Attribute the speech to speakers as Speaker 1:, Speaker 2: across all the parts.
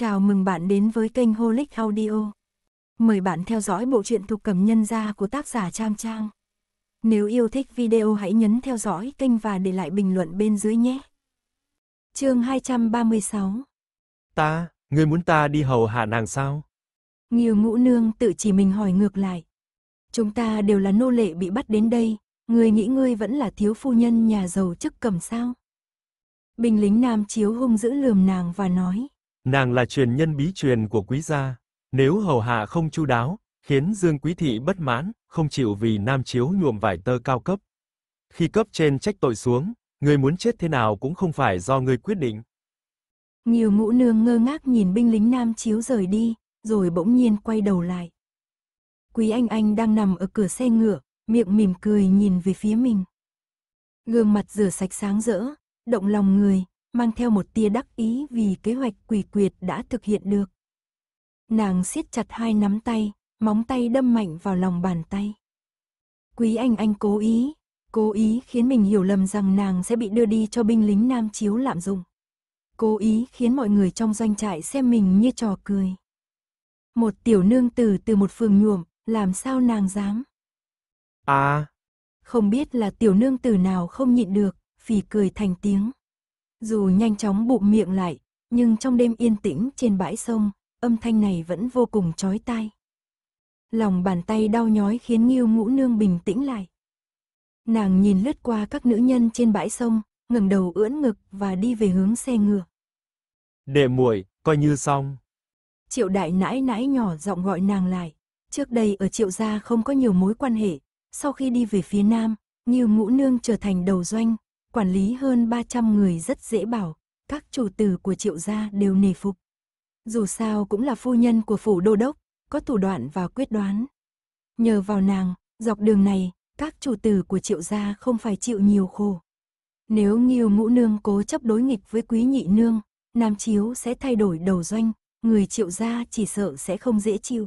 Speaker 1: Chào mừng bạn đến với kênh Holic Audio. Mời bạn theo dõi bộ truyện thuộc cầm nhân gia của tác giả Trang Trang. Nếu yêu thích video hãy nhấn theo dõi kênh và để lại bình luận bên dưới nhé. chương 236
Speaker 2: Ta, ngươi muốn ta đi hầu hạ nàng sao?
Speaker 1: Nhiều ngũ nương tự chỉ mình hỏi ngược lại. Chúng ta đều là nô lệ bị bắt đến đây, ngươi nghĩ ngươi vẫn là thiếu phu nhân nhà giàu chức cầm sao? Bình lính nam chiếu hung dữ lườm nàng và nói
Speaker 2: Nàng là truyền nhân bí truyền của quý gia, nếu hầu hạ không chu đáo, khiến Dương Quý thị bất mãn, không chịu vì Nam Chiếu nhuộm vải tơ cao cấp. Khi cấp trên trách tội xuống, người muốn chết thế nào cũng không phải do người quyết định.
Speaker 1: Nhiều ngũ nương ngơ ngác nhìn binh lính Nam Chiếu rời đi, rồi bỗng nhiên quay đầu lại. Quý Anh Anh đang nằm ở cửa xe ngựa, miệng mỉm cười nhìn về phía mình. Gương mặt rửa sạch sáng rỡ, động lòng người, mang theo một tia đắc ý vì kế hoạch quỷ quyệt đã thực hiện được. Nàng siết chặt hai nắm tay, móng tay đâm mạnh vào lòng bàn tay. Quý anh anh cố ý, cố ý khiến mình hiểu lầm rằng nàng sẽ bị đưa đi cho binh lính nam chiếu lạm dụng. Cố ý khiến mọi người trong doanh trại xem mình như trò cười. Một tiểu nương tử từ một phường nhuộm, làm sao nàng dám? À! Không biết là tiểu nương tử nào không nhịn được, phì cười thành tiếng. Dù nhanh chóng bụm miệng lại, nhưng trong đêm yên tĩnh trên bãi sông, âm thanh này vẫn vô cùng chói tai. Lòng bàn tay đau nhói khiến Nghiêu Ngũ Nương bình tĩnh lại. Nàng nhìn lướt qua các nữ nhân trên bãi sông, ngẩng đầu ưỡn ngực và đi về hướng xe ngựa.
Speaker 2: "Đệ muội, coi như xong."
Speaker 1: Triệu Đại nãi nãi nhỏ giọng gọi nàng lại. Trước đây ở Triệu gia không có nhiều mối quan hệ, sau khi đi về phía nam, Nghiêu Ngũ Nương trở thành đầu doanh, quản lý hơn 300 người rất dễ bảo, các chủ tử của triệu gia đều nề phục. Dù sao cũng là phu nhân của phủ đô đốc, có thủ đoạn và quyết đoán. Nhờ vào nàng, dọc đường này, các chủ tử của triệu gia không phải chịu nhiều khổ. Nếu nghiêu ngũ nương cố chấp đối nghịch với quý nhị nương, Nam Chiếu sẽ thay đổi đầu doanh, người triệu gia chỉ sợ sẽ không dễ chịu.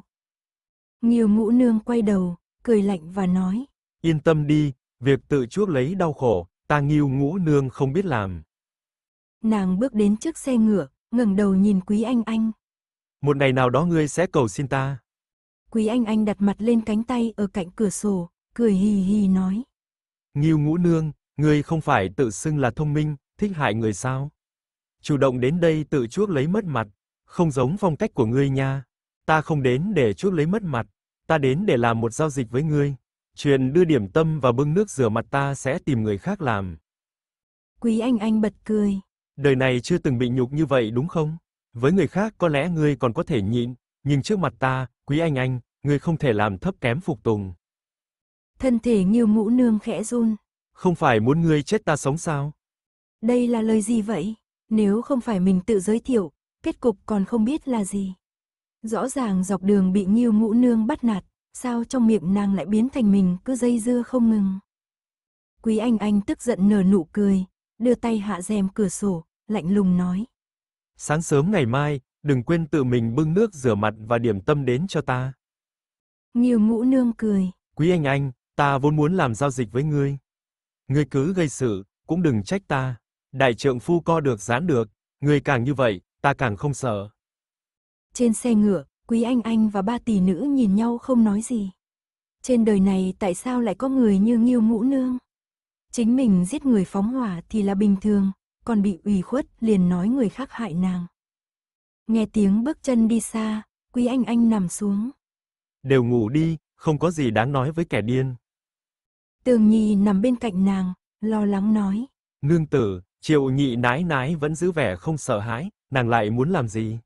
Speaker 1: Nghiêu ngũ nương quay đầu, cười lạnh và nói.
Speaker 2: Yên tâm đi, việc tự chuốc lấy đau khổ, ta nghiêu ngũ nương không biết làm.
Speaker 1: Nàng bước đến trước xe ngựa, ngẩng đầu nhìn Quý Anh Anh.
Speaker 2: Một ngày nào đó ngươi sẽ cầu xin ta.
Speaker 1: Quý Anh Anh đặt mặt lên cánh tay ở cạnh cửa sổ, cười hì hì nói.
Speaker 2: Nghiêu ngũ nương, ngươi không phải tự xưng là thông minh, thích hại người sao? Chủ động đến đây tự chuốc lấy mất mặt, không giống phong cách của ngươi nha. Ta không đến để chuốc lấy mất mặt, ta đến để làm một giao dịch với ngươi. Chuyện đưa điểm tâm và bưng nước rửa mặt ta sẽ tìm người khác làm.
Speaker 1: Quý Anh Anh bật cười.
Speaker 2: Đời này chưa từng bị nhục như vậy đúng không? Với người khác có lẽ ngươi còn có thể nhịn, nhưng trước mặt ta, Quý Anh Anh, ngươi không thể làm thấp kém phục tùng.
Speaker 1: Thân thể Nghiêu Mũ Nương khẽ run.
Speaker 2: Không phải muốn ngươi chết ta sống sao?
Speaker 1: Đây là lời gì vậy? Nếu không phải mình tự giới thiệu, kết cục còn không biết là gì. Rõ ràng dọc đường bị Nghiêu Mũ Nương bắt nạt sao trong miệng nàng lại biến thành mình cứ dây dưa không ngừng. Quý Anh Anh tức giận nở nụ cười, đưa tay hạ rèm cửa sổ, lạnh lùng nói.
Speaker 2: Sáng sớm ngày mai, đừng quên tự mình bưng nước rửa mặt và điểm tâm đến cho ta.
Speaker 1: Nhiều ngũ nương cười.
Speaker 2: Quý Anh Anh, ta vốn muốn làm giao dịch với ngươi. Ngươi cứ gây sự, cũng đừng trách ta. Đại trượng phu co được gián được, ngươi càng như vậy, ta càng không sợ.
Speaker 1: Trên xe ngựa, Quý Anh Anh và ba tỷ nữ nhìn nhau không nói gì. Trên đời này tại sao lại có người như Nghiêu Ngũ Nương? Chính mình giết người phóng hỏa thì là bình thường, còn bị ủy khuất liền nói người khác hại nàng. Nghe tiếng bước chân đi xa, Quý Anh Anh nằm xuống.
Speaker 2: Đều ngủ đi, không có gì đáng nói với kẻ điên.
Speaker 1: Tường Nhi nằm bên cạnh nàng, lo lắng nói.
Speaker 2: Nương tử, Triệu Nhị nái nái vẫn giữ vẻ không sợ hãi, nàng lại muốn làm gì?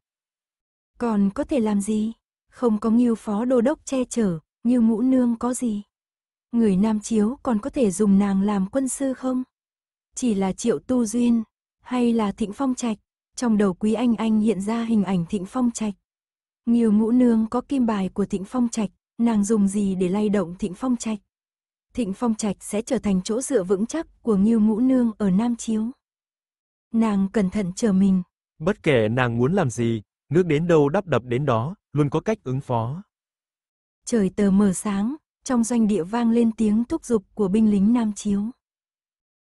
Speaker 1: Còn có thể làm gì? Không có nghiêu phó đô đốc che chở, như ngũ nương có gì? Người Nam Chiếu còn có thể dùng nàng làm quân sư không? Chỉ là triệu tu duyên, hay là thịnh phong trạch? Trong đầu quý anh anh hiện ra hình ảnh thịnh phong trạch. Nghiêu ngũ nương có kim bài của thịnh phong trạch, nàng dùng gì để lay động thịnh phong trạch? Thịnh phong trạch sẽ trở thành chỗ dựa vững chắc của nghiêu ngũ nương ở Nam Chiếu. Nàng cẩn thận chờ mình.
Speaker 2: Bất kể nàng muốn làm gì, Nước đến đâu đắp đập đến đó, luôn có cách ứng phó.
Speaker 1: Trời tờ mờ sáng, trong doanh địa vang lên tiếng thúc giục của binh lính Nam Chiếu.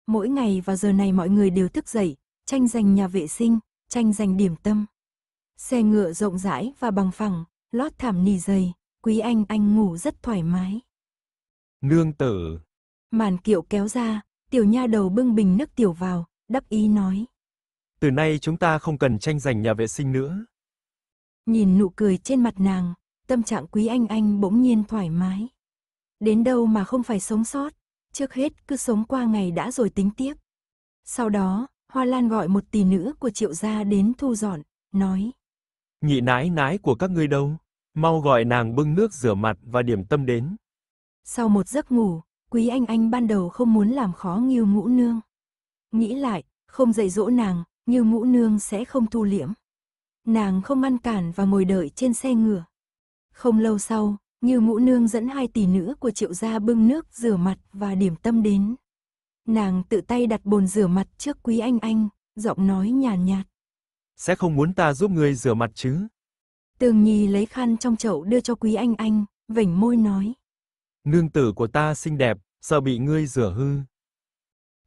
Speaker 1: Mỗi ngày vào giờ này mọi người đều thức dậy, tranh giành nhà vệ sinh, tranh giành điểm tâm. Xe ngựa rộng rãi và bằng phẳng, lót thảm nỉ dày, quý anh anh ngủ rất thoải mái.
Speaker 2: Nương tử.
Speaker 1: Màn kiệu kéo ra, tiểu nha đầu bưng bình nước tiểu vào, đắc ý nói.
Speaker 2: Từ nay chúng ta không cần tranh giành nhà vệ sinh nữa.
Speaker 1: Nhìn nụ cười trên mặt nàng, tâm trạng quý anh anh bỗng nhiên thoải mái. Đến đâu mà không phải sống sót, trước hết cứ sống qua ngày đã rồi tính tiếp. Sau đó, Hoa Lan gọi một tỷ nữ của triệu gia đến thu dọn, nói.
Speaker 2: Nhị nái nái của các ngươi đâu? Mau gọi nàng bưng nước rửa mặt và điểm tâm đến.
Speaker 1: Sau một giấc ngủ, Quý Anh Anh ban đầu không muốn làm khó Ngưu Ngũ Nương. Nghĩ lại, không dạy dỗ nàng, Ngưu Ngũ Nương sẽ không thu liễm nàng không ngăn cản và ngồi đợi trên xe ngựa. Không lâu sau, như mũ nương dẫn hai tỷ nữ của triệu gia bưng nước rửa mặt và điểm tâm đến. Nàng tự tay đặt bồn rửa mặt trước quý anh anh, giọng nói nhàn nhạt, nhạt.
Speaker 2: Sẽ không muốn ta giúp người rửa mặt chứ?
Speaker 1: Tường Nhi lấy khăn trong chậu đưa cho quý anh anh, vểnh môi nói.
Speaker 2: Nương tử của ta xinh đẹp, sợ bị ngươi rửa hư.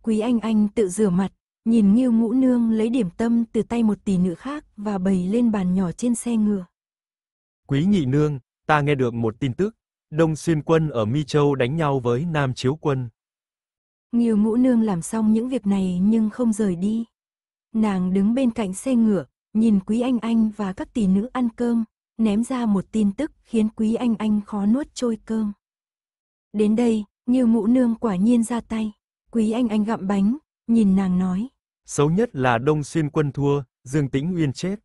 Speaker 1: Quý anh anh tự rửa mặt, Nhìn Nghiêu Ngũ Nương lấy điểm tâm từ tay một tỷ nữ khác và bày lên bàn nhỏ trên xe ngựa.
Speaker 2: Quý nhị nương, ta nghe được một tin tức, Đông Xuyên quân ở Mi Châu đánh nhau với Nam Chiếu quân.
Speaker 1: Nghiêu Ngũ Nương làm xong những việc này nhưng không rời đi. Nàng đứng bên cạnh xe ngựa, nhìn Quý Anh Anh và các tỷ nữ ăn cơm, ném ra một tin tức khiến Quý Anh Anh khó nuốt trôi cơm. Đến đây, Nghiêu Ngũ Nương quả nhiên ra tay. Quý Anh Anh gặm bánh, nhìn nàng nói.
Speaker 2: Xấu nhất là Đông Xuyên Quân thua, Dương Tĩnh Uyên chết.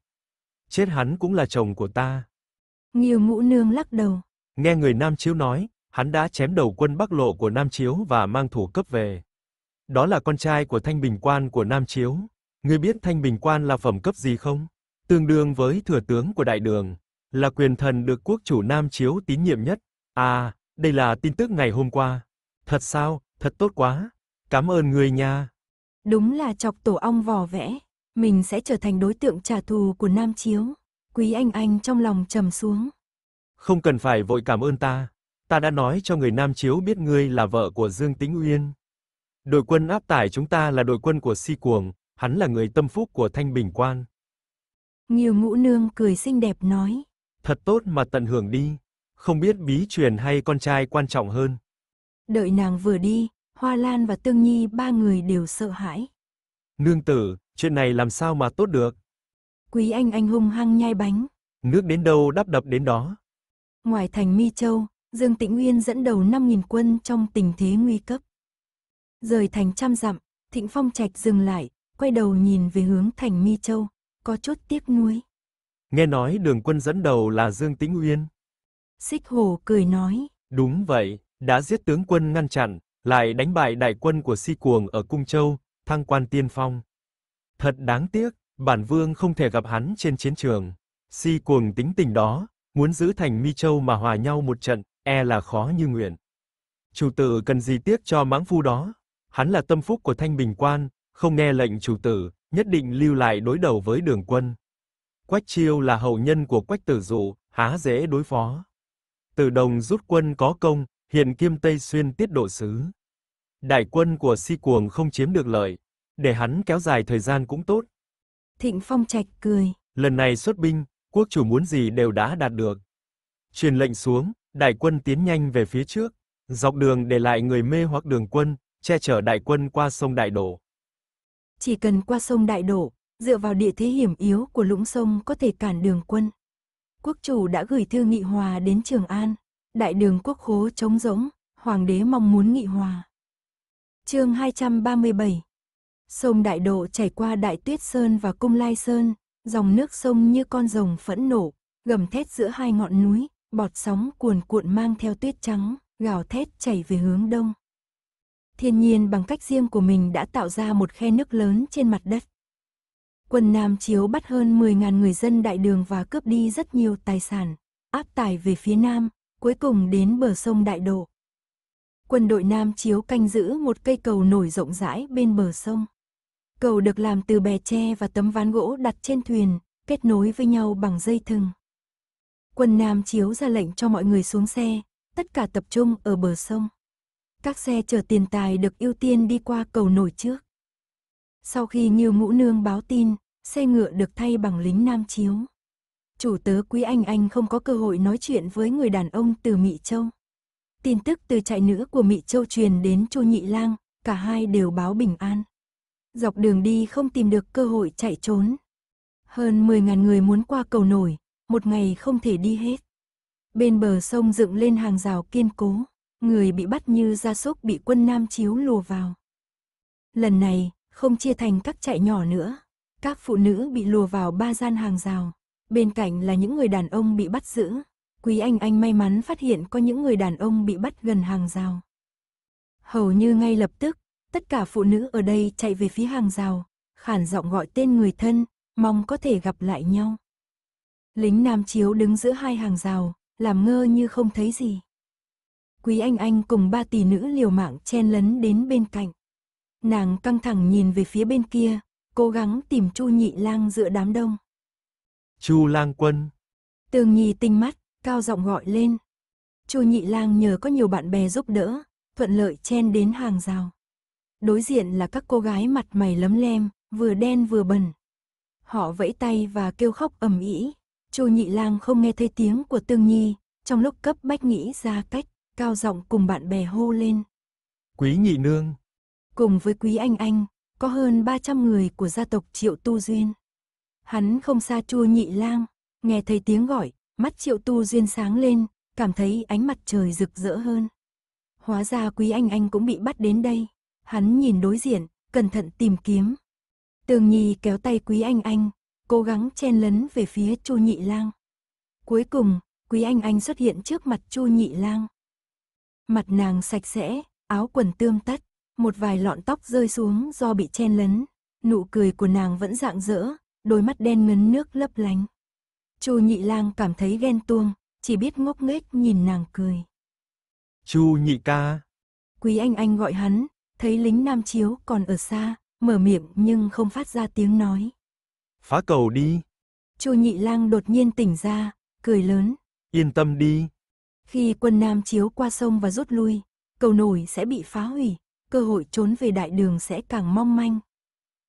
Speaker 2: Chết hắn cũng là chồng của ta.
Speaker 1: nghiêu mũ nương lắc đầu.
Speaker 2: Nghe người Nam Chiếu nói, hắn đã chém đầu quân Bắc Lộ của Nam Chiếu và mang thủ cấp về. Đó là con trai của Thanh Bình Quan của Nam Chiếu. Ngươi biết Thanh Bình Quan là phẩm cấp gì không? Tương đương với thừa tướng của Đại Đường, là quyền thần được quốc chủ Nam Chiếu tín nhiệm nhất. À, đây là tin tức ngày hôm qua. Thật sao, thật tốt quá. Cảm ơn người nha.
Speaker 1: Đúng là chọc tổ ong vò vẽ, mình sẽ trở thành đối tượng trả thù của Nam Chiếu. Quý Anh Anh trong lòng trầm xuống.
Speaker 2: Không cần phải vội cảm ơn ta, ta đã nói cho người Nam Chiếu biết ngươi là vợ của Dương Tĩnh Uyên. Đội quân áp tải chúng ta là đội quân của Si Cuồng, hắn là người tâm phúc của Thanh Bình Quan.
Speaker 1: Nhiều ngũ nương cười xinh đẹp nói.
Speaker 2: Thật tốt mà tận hưởng đi, không biết bí truyền hay con trai quan trọng hơn.
Speaker 1: Đợi nàng vừa đi, Hoa Lan và Tương Nhi ba người đều sợ hãi.
Speaker 2: Nương tử, chuyện này làm sao mà tốt được?
Speaker 1: Quý anh anh hung hăng nhai bánh.
Speaker 2: Nước đến đâu đắp đập đến đó.
Speaker 1: Ngoài thành Mi Châu, Dương Tĩnh Uyên dẫn đầu 5.000 quân trong tình thế nguy cấp. Rời thành trăm dặm, Thịnh Phong Trạch dừng lại, quay đầu nhìn về hướng thành Mi Châu, có chút tiếc nuối.
Speaker 2: Nghe nói đường quân dẫn đầu là Dương Tĩnh Uyên.
Speaker 1: Xích Hồ cười nói.
Speaker 2: Đúng vậy, đã giết tướng quân ngăn chặn, lại đánh bại đại quân của Si Cuồng ở Cung Châu, thăng quan tiên phong. Thật đáng tiếc, bản vương không thể gặp hắn trên chiến trường. Si Cuồng tính tình đó, muốn giữ thành Mi Châu mà hòa nhau một trận, e là khó như nguyện. Chủ tử cần gì tiếc cho mãng phu đó? Hắn là tâm phúc của Thanh Bình Quan, không nghe lệnh chủ tử, nhất định lưu lại đối đầu với Đường Quân. Quách Chiêu là hậu nhân của Quách Tử Dụ, há dễ đối phó. Từ Đồng rút quân có công, hiện kiêm Tây Xuyên tiết độ sứ. Đại quân của si cuồng không chiếm được lợi, để hắn kéo dài thời gian cũng tốt. Thịnh Phong Trạch cười. Lần này xuất binh, quốc chủ muốn gì đều đã đạt được. Truyền lệnh xuống, đại quân tiến nhanh về phía trước, dọc đường để lại người mê hoặc đường quân, che chở đại quân qua sông Đại Đổ.
Speaker 1: Chỉ cần qua sông Đại Đổ, dựa vào địa thế hiểm yếu của lũng sông có thể cản đường quân. Quốc chủ đã gửi thư nghị hòa đến Trường An, đại đường quốc khố trống rỗng, hoàng đế mong muốn nghị hòa chương 237 Sông Đại Độ chảy qua Đại Tuyết Sơn và Cung Lai Sơn, dòng nước sông như con rồng phẫn nổ, gầm thét giữa hai ngọn núi, bọt sóng cuồn cuộn mang theo tuyết trắng, gào thét chảy về hướng đông. Thiên nhiên bằng cách riêng của mình đã tạo ra một khe nước lớn trên mặt đất. Quân Nam Chiếu bắt hơn 10.000 người dân đại đường và cướp đi rất nhiều tài sản, áp tải về phía Nam, cuối cùng đến bờ sông Đại Độ quân đội Nam Chiếu canh giữ một cây cầu nổi rộng rãi bên bờ sông. Cầu được làm từ bè tre và tấm ván gỗ đặt trên thuyền, kết nối với nhau bằng dây thừng. Quân Nam Chiếu ra lệnh cho mọi người xuống xe, tất cả tập trung ở bờ sông. Các xe chở tiền tài được ưu tiên đi qua cầu nổi trước. Sau khi Nhiêu Ngũ Nương báo tin, xe ngựa được thay bằng lính Nam Chiếu. Chủ tớ Quý Anh Anh không có cơ hội nói chuyện với người đàn ông từ Mị Châu tin tức từ trại nữ của Mị Châu truyền đến Chu Nhị Lang, cả hai đều báo bình an. Dọc đường đi không tìm được cơ hội chạy trốn. Hơn 10.000 người muốn qua cầu nổi, một ngày không thể đi hết. Bên bờ sông dựng lên hàng rào kiên cố, người bị bắt như gia súc bị quân Nam chiếu lùa vào. Lần này, không chia thành các trại nhỏ nữa. Các phụ nữ bị lùa vào ba gian hàng rào, bên cạnh là những người đàn ông bị bắt giữ. Quý Anh Anh may mắn phát hiện có những người đàn ông bị bắt gần hàng rào. Hầu như ngay lập tức, tất cả phụ nữ ở đây chạy về phía hàng rào, khản giọng gọi tên người thân, mong có thể gặp lại nhau. Lính Nam Chiếu đứng giữa hai hàng rào, làm ngơ như không thấy gì. Quý Anh Anh cùng ba tỷ nữ liều mạng chen lấn đến bên cạnh. Nàng căng thẳng nhìn về phía bên kia, cố gắng tìm Chu Nhị Lang giữa đám đông.
Speaker 2: Chu Lang Quân.
Speaker 1: Tường Nhi tinh mắt, Cao giọng gọi lên. Chu nhị lang nhờ có nhiều bạn bè giúp đỡ, thuận lợi chen đến hàng rào. Đối diện là các cô gái mặt mày lấm lem, vừa đen vừa bẩn. Họ vẫy tay và kêu khóc ầm ĩ. Chu nhị lang không nghe thấy tiếng của Tương Nhi, trong lúc cấp bách nghĩ ra cách, cao giọng cùng bạn bè hô lên.
Speaker 2: Quý nhị nương.
Speaker 1: Cùng với quý anh anh, có hơn 300 người của gia tộc Triệu Tu Duyên. Hắn không xa Chu nhị lang, nghe thấy tiếng gọi, Mắt triệu tu duyên sáng lên, cảm thấy ánh mặt trời rực rỡ hơn. Hóa ra quý anh anh cũng bị bắt đến đây. Hắn nhìn đối diện, cẩn thận tìm kiếm. Tường Nhi kéo tay quý anh anh, cố gắng chen lấn về phía Chu Nhị Lang. Cuối cùng, quý anh anh xuất hiện trước mặt Chu Nhị Lang. Mặt nàng sạch sẽ, áo quần tươm tất, một vài lọn tóc rơi xuống do bị chen lấn. Nụ cười của nàng vẫn rạng rỡ, đôi mắt đen ngấn nước lấp lánh. Chu Nhị Lang cảm thấy ghen tuông, chỉ biết ngốc nghếch nhìn nàng cười.
Speaker 2: Chu Nhị ca.
Speaker 1: Quý Anh Anh gọi hắn, thấy lính Nam Chiếu còn ở xa, mở miệng nhưng không phát ra tiếng nói.
Speaker 2: Phá cầu đi.
Speaker 1: Chu Nhị Lang đột nhiên tỉnh ra, cười lớn.
Speaker 2: Yên tâm đi.
Speaker 1: Khi quân Nam Chiếu qua sông và rút lui, cầu nổi sẽ bị phá hủy, cơ hội trốn về đại đường sẽ càng mong manh.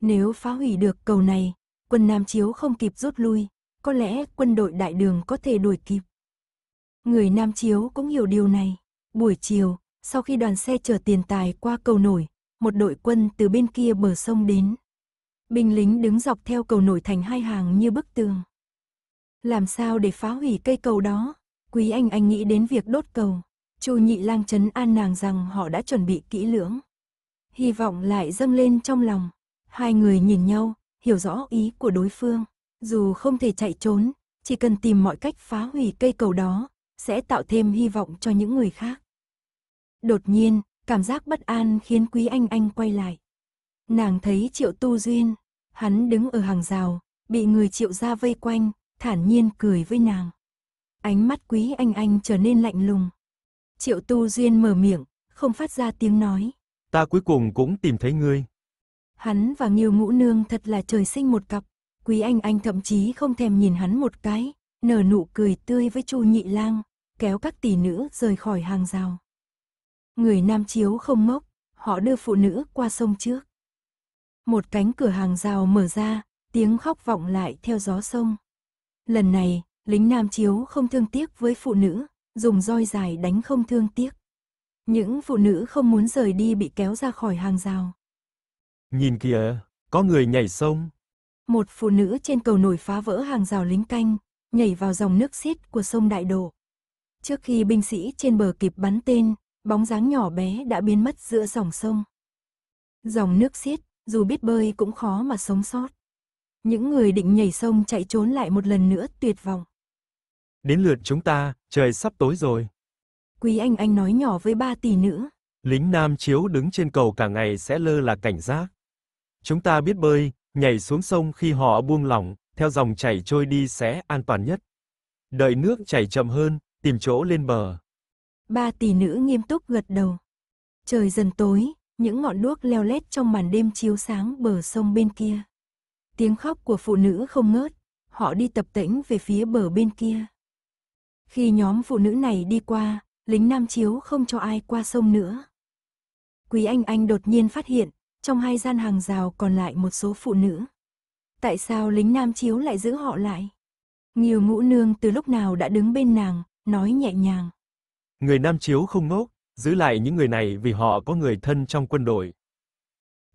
Speaker 1: Nếu phá hủy được cầu này, quân Nam Chiếu không kịp rút lui, có lẽ quân đội đại đường có thể đuổi kịp. Người Nam Chiếu cũng hiểu điều này. Buổi chiều, sau khi đoàn xe chở tiền tài qua cầu nổi, một đội quân từ bên kia bờ sông đến. Binh lính đứng dọc theo cầu nổi thành hai hàng như bức tường. Làm sao để phá hủy cây cầu đó? Quý Anh Anh nghĩ đến việc đốt cầu. Chu Nhị Lang chấn an nàng rằng họ đã chuẩn bị kỹ lưỡng. Hy vọng lại dâng lên trong lòng. Hai người nhìn nhau, hiểu rõ ý của đối phương. Dù không thể chạy trốn, chỉ cần tìm mọi cách phá hủy cây cầu đó, sẽ tạo thêm hy vọng cho những người khác. Đột nhiên, cảm giác bất an khiến Quý Anh Anh quay lại. Nàng thấy Triệu Tu Duyên, hắn đứng ở hàng rào, bị người Triệu ra vây quanh, thản nhiên cười với nàng. Ánh mắt Quý Anh Anh trở nên lạnh lùng. Triệu Tu Duyên mở miệng, không phát ra tiếng nói.
Speaker 2: Ta cuối cùng cũng tìm thấy ngươi.
Speaker 1: Hắn và Nghiêu Ngũ Nương thật là trời sinh một cặp. Quý Anh Anh thậm chí không thèm nhìn hắn một cái, nở nụ cười tươi với Chu Nhị Lang, kéo các tỷ nữ rời khỏi hàng rào. Người Nam Chiếu không mốc, họ đưa phụ nữ qua sông trước. Một cánh cửa hàng rào mở ra, tiếng khóc vọng lại theo gió sông. Lần này, lính Nam Chiếu không thương tiếc với phụ nữ, dùng roi dài đánh không thương tiếc. Những phụ nữ không muốn rời đi bị kéo ra khỏi hàng rào.
Speaker 2: Nhìn kìa, có người nhảy sông
Speaker 1: một phụ nữ trên cầu nổi phá vỡ hàng rào lính canh, nhảy vào dòng nước xiết của sông Đại đổ Trước khi binh sĩ trên bờ kịp bắn tên, bóng dáng nhỏ bé đã biến mất giữa dòng sông. Dòng nước xiết, dù biết bơi cũng khó mà sống sót. Những người định nhảy sông chạy trốn lại một lần nữa tuyệt vọng.
Speaker 2: Đến lượt chúng ta, trời sắp tối rồi.
Speaker 1: Quý Anh Anh nói nhỏ với ba tỷ nữ
Speaker 2: Lính Nam Chiếu đứng trên cầu cả ngày sẽ lơ là cảnh giác. Chúng ta biết bơi, Nhảy xuống sông khi họ buông lỏng, theo dòng chảy trôi đi sẽ an toàn nhất. Đợi nước chảy chậm hơn, tìm chỗ lên bờ.
Speaker 1: Ba tỷ nữ nghiêm túc gật đầu. Trời dần tối, những ngọn đuốc leo lét trong màn đêm chiếu sáng bờ sông bên kia. Tiếng khóc của phụ nữ không ngớt, họ đi tập tễnh về phía bờ bên kia. Khi nhóm phụ nữ này đi qua, lính Nam Chiếu không cho ai qua sông nữa. Quý Anh Anh đột nhiên phát hiện, trong hai gian hàng rào còn lại một số phụ nữ. Tại sao lính Nam Chiếu lại giữ họ lại? Nhiều ngũ nương từ lúc nào đã đứng bên nàng, nói nhẹ nhàng.
Speaker 2: Người Nam Chiếu không ngốc, giữ lại những người này vì họ có người thân trong quân đội.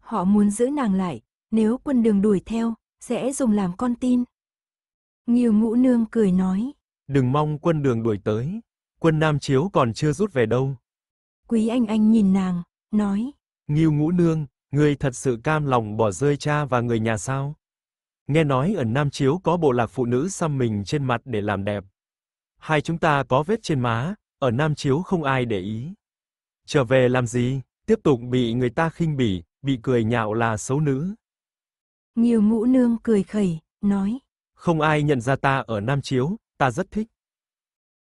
Speaker 1: Họ muốn giữ nàng lại, nếu quân đường đuổi theo, sẽ dùng làm con tin. Nhiều ngũ nương cười nói.
Speaker 2: Đừng mong quân đường đuổi tới, quân Nam Chiếu còn chưa rút về đâu.
Speaker 1: Quý anh anh nhìn nàng, nói.
Speaker 2: Nghiêu ngũ nương, Người thật sự cam lòng bỏ rơi cha và người nhà sao? Nghe nói ở Nam Chiếu có bộ lạc phụ nữ xăm mình trên mặt để làm đẹp. Hai chúng ta có vết trên má, ở Nam Chiếu không ai để ý. Trở về làm gì, tiếp tục bị người ta khinh bỉ, bị cười nhạo là xấu nữ.
Speaker 1: Nhiều mũ nương cười khẩy, nói.
Speaker 2: Không ai nhận ra ta ở Nam Chiếu, ta rất thích.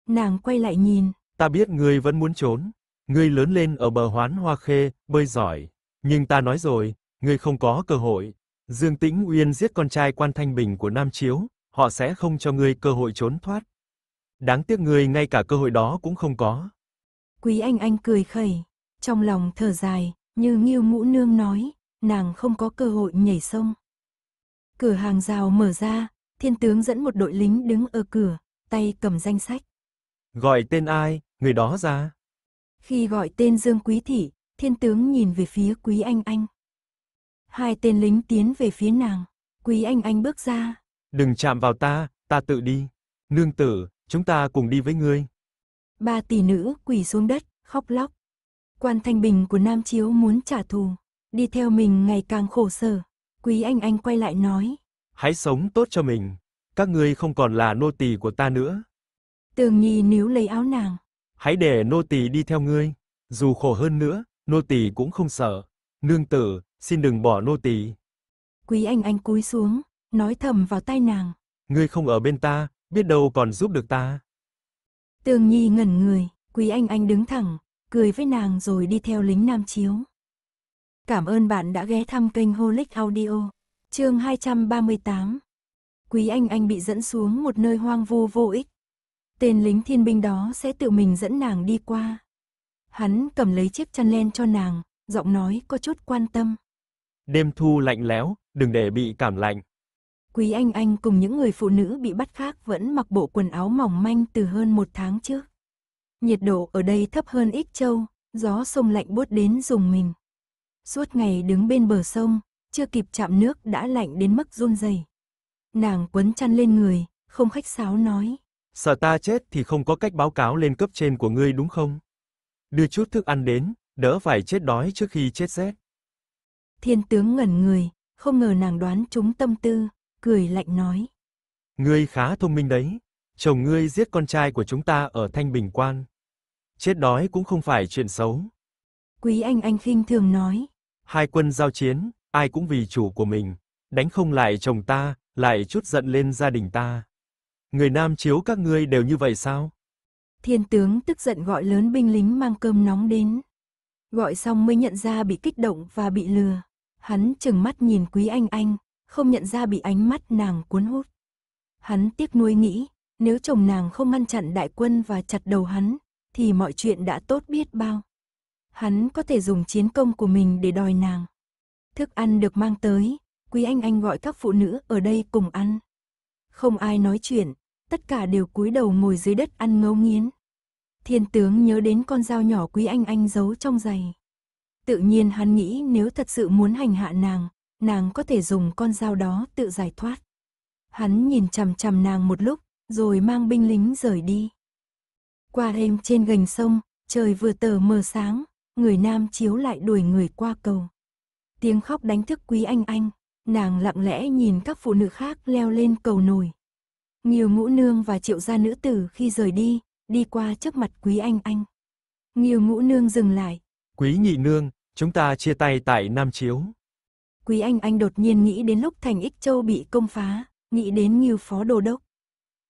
Speaker 1: Nàng quay lại nhìn.
Speaker 2: Ta biết ngươi vẫn muốn trốn. Ngươi lớn lên ở bờ hoán hoa khê, bơi giỏi, nhưng ta nói rồi, ngươi không có cơ hội. Dương Tĩnh Uyên giết con trai Quan Thanh Bình của Nam Chiếu, họ sẽ không cho ngươi cơ hội trốn thoát. Đáng tiếc ngươi ngay cả cơ hội đó cũng không có.
Speaker 1: Quý Anh Anh cười khẩy, trong lòng thở dài, như Nghiêu Mũ Nương nói, nàng không có cơ hội nhảy sông. Cửa hàng rào mở ra, thiên tướng dẫn một đội lính đứng ở cửa, tay cầm danh sách.
Speaker 2: Gọi tên ai, người đó ra.
Speaker 1: Khi gọi tên Dương Quý Thị, Thiên tướng nhìn về phía Quý Anh Anh. Hai tên lính tiến về phía nàng. Quý Anh Anh bước ra.
Speaker 2: Đừng chạm vào ta, ta tự đi. Nương tử, chúng ta cùng đi với ngươi.
Speaker 1: Ba tỷ nữ quỳ xuống đất, khóc lóc. Quan Thanh Bình của Nam Chiếu muốn trả thù. Đi theo mình ngày càng khổ sở. Quý Anh Anh quay lại nói.
Speaker 2: Hãy sống tốt cho mình. Các ngươi không còn là nô tỳ của ta nữa.
Speaker 1: Tường Nhi níu lấy áo nàng.
Speaker 2: Hãy để nô tỳ đi theo ngươi. Dù khổ hơn nữa, nô tỳ cũng không sợ. Nương tử, xin đừng bỏ nô tỳ.
Speaker 1: Quý anh anh cúi xuống, nói thầm vào tai nàng.
Speaker 2: Ngươi không ở bên ta, biết đâu còn giúp được ta.
Speaker 1: Tường Nhi ngẩn người, Quý anh anh đứng thẳng, cười với nàng rồi đi theo lính Nam Chiếu. Cảm ơn bạn đã ghé thăm kênh Holic Audio, chương 238. Quý anh anh bị dẫn xuống một nơi hoang vu vô ích. Tên lính thiên binh đó sẽ tự mình dẫn nàng đi qua. Hắn cầm lấy chiếc chăn len cho nàng, giọng nói có chút quan tâm.
Speaker 2: Đêm thu lạnh lẽo, đừng để bị cảm lạnh.
Speaker 1: Quý Anh Anh cùng những người phụ nữ bị bắt khác vẫn mặc bộ quần áo mỏng manh từ hơn một tháng trước. Nhiệt độ ở đây thấp hơn ít châu, gió sông lạnh buốt đến dùng mình. Suốt ngày đứng bên bờ sông, chưa kịp chạm nước đã lạnh đến mức run rẩy. Nàng quấn chăn lên người, không khách sáo nói.
Speaker 2: Sợ ta chết thì không có cách báo cáo lên cấp trên của ngươi đúng không? đưa chút thức ăn đến, đỡ phải chết đói trước khi chết rét.
Speaker 1: Thiên tướng ngẩn người, không ngờ nàng đoán trúng tâm tư, cười lạnh nói.
Speaker 2: Ngươi khá thông minh đấy, chồng ngươi giết con trai của chúng ta ở Thanh Bình Quan. Chết đói cũng không phải chuyện xấu.
Speaker 1: Quý anh anh khinh thường nói.
Speaker 2: Hai quân giao chiến, ai cũng vì chủ của mình, đánh không lại chồng ta, lại chút giận lên gia đình ta. Người nam chiếu các ngươi đều như vậy sao?
Speaker 1: Thiên tướng tức giận gọi lớn binh lính mang cơm nóng đến. Gọi xong mới nhận ra bị kích động và bị lừa. Hắn chừng mắt nhìn quý anh anh, không nhận ra bị ánh mắt nàng cuốn hút. Hắn tiếc nuối nghĩ, nếu chồng nàng không ngăn chặn đại quân và chặt đầu hắn, thì mọi chuyện đã tốt biết bao. Hắn có thể dùng chiến công của mình để đòi nàng. Thức ăn được mang tới, quý anh anh gọi các phụ nữ ở đây cùng ăn. Không ai nói chuyện, tất cả đều cúi đầu ngồi dưới đất ăn ngấu nghiến. Thiên tướng nhớ đến con dao nhỏ quý anh anh giấu trong giày. Tự nhiên hắn nghĩ nếu thật sự muốn hành hạ nàng, nàng có thể dùng con dao đó tự giải thoát. Hắn nhìn chằm chằm nàng một lúc, rồi mang binh lính rời đi. Qua đêm trên gành sông, trời vừa tờ mờ sáng, người nam chiếu lại đuổi người qua cầu. Tiếng khóc đánh thức quý anh anh, nàng lặng lẽ nhìn các phụ nữ khác leo lên cầu nổi, Nghiêu ngũ nương và triệu gia nữ tử khi rời đi, đi qua trước mặt quý anh anh. Nghiêu ngũ nương dừng lại.
Speaker 2: Quý nhị nương, chúng ta chia tay tại Nam Chiếu.
Speaker 1: Quý anh anh đột nhiên nghĩ đến lúc thành ích châu bị công phá, nghĩ đến Nghiêu phó đồ đốc.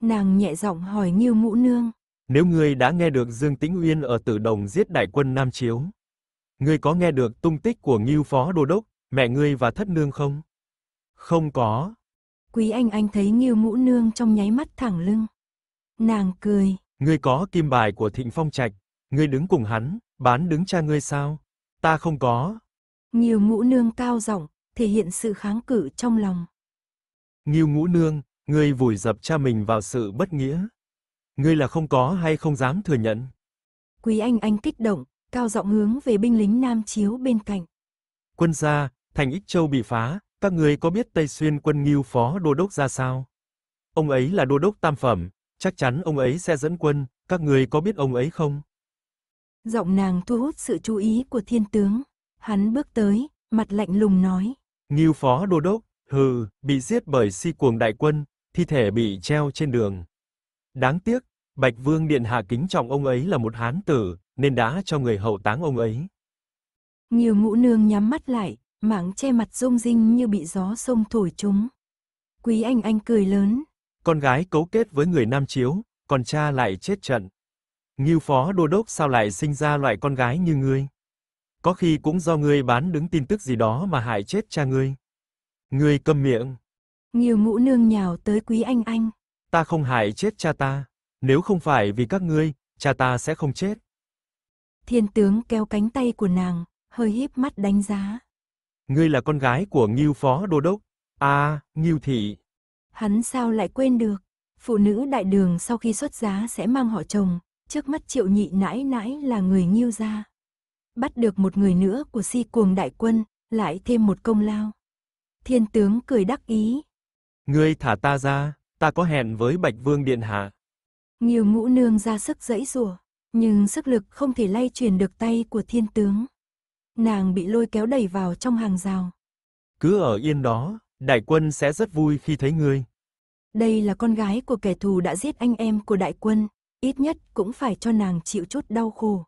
Speaker 1: Nàng nhẹ giọng hỏi Nghiêu ngũ nương.
Speaker 2: Nếu ngươi đã nghe được Dương Tĩnh Uyên ở Tử Đồng giết đại quân Nam Chiếu, ngươi có nghe được tung tích của Ngưu phó Đô đốc, mẹ ngươi và thất nương không? Không có.
Speaker 1: Quý anh anh thấy nghiêu ngũ Nương trong nháy mắt thẳng lưng. Nàng cười.
Speaker 2: Ngươi có kim bài của Thịnh Phong Trạch, ngươi đứng cùng hắn, bán đứng cha ngươi sao? Ta không có.
Speaker 1: nghiêu Ngũ Nương cao giọng, thể hiện sự kháng cự trong lòng.
Speaker 2: nghiêu Ngũ Nương, ngươi vùi dập cha mình vào sự bất nghĩa. Ngươi là không có hay không dám thừa nhận?
Speaker 1: Quý anh anh kích động, cao giọng hướng về binh lính Nam Chiếu bên cạnh.
Speaker 2: Quân gia, thành Ích Châu bị phá, các người có biết Tây Xuyên quân Ngưu phó đô đốc ra sao? Ông ấy là đô đốc tam phẩm, chắc chắn ông ấy sẽ dẫn quân, các người có biết ông ấy không?
Speaker 1: Giọng nàng thu hút sự chú ý của thiên tướng. Hắn bước tới, mặt lạnh lùng nói.
Speaker 2: Ngưu phó đô đốc, hừ, bị giết bởi si cuồng đại quân, thi thể bị treo trên đường. Đáng tiếc, Bạch Vương Điện Hạ kính trọng ông ấy là một hán tử, nên đã cho người hậu táng ông ấy.
Speaker 1: Nhiều ngũ nương nhắm mắt lại, mảng che mặt rung rinh như bị gió sông thổi chúng. Quý anh anh cười lớn.
Speaker 2: Con gái cấu kết với người Nam Chiếu, còn cha lại chết trận. Ngưu phó đô đốc sao lại sinh ra loại con gái như ngươi? Có khi cũng do ngươi bán đứng tin tức gì đó mà hại chết cha ngươi. Ngươi câm miệng.
Speaker 1: Ngưu ngũ nương nhào tới quý anh anh.
Speaker 2: Ta không hại chết cha ta. Nếu không phải vì các ngươi, cha ta sẽ không chết.
Speaker 1: Thiên tướng kéo cánh tay của nàng, hơi híp mắt đánh giá
Speaker 2: ngươi là con gái của Ngưu phó đô đốc. À, Ngưu thị.
Speaker 1: Hắn sao lại quên được, phụ nữ đại đường sau khi xuất giá sẽ mang họ chồng, trước mắt Triệu Nhị nãi nãi là người Ngưu gia. Bắt được một người nữa của si cuồng đại quân, lại thêm một công lao. Thiên tướng cười đắc ý.
Speaker 2: Ngươi thả ta ra, ta có hẹn với Bạch Vương Điện Hạ.
Speaker 1: Nhiều ngũ nương ra sức dẫy rủa nhưng sức lực không thể lay truyền được tay của thiên tướng. Nàng bị lôi kéo đẩy vào trong hàng rào.
Speaker 2: Cứ ở yên đó, đại quân sẽ rất vui khi thấy ngươi.
Speaker 1: Đây là con gái của kẻ thù đã giết anh em của đại quân, ít nhất cũng phải cho nàng chịu chút đau khổ.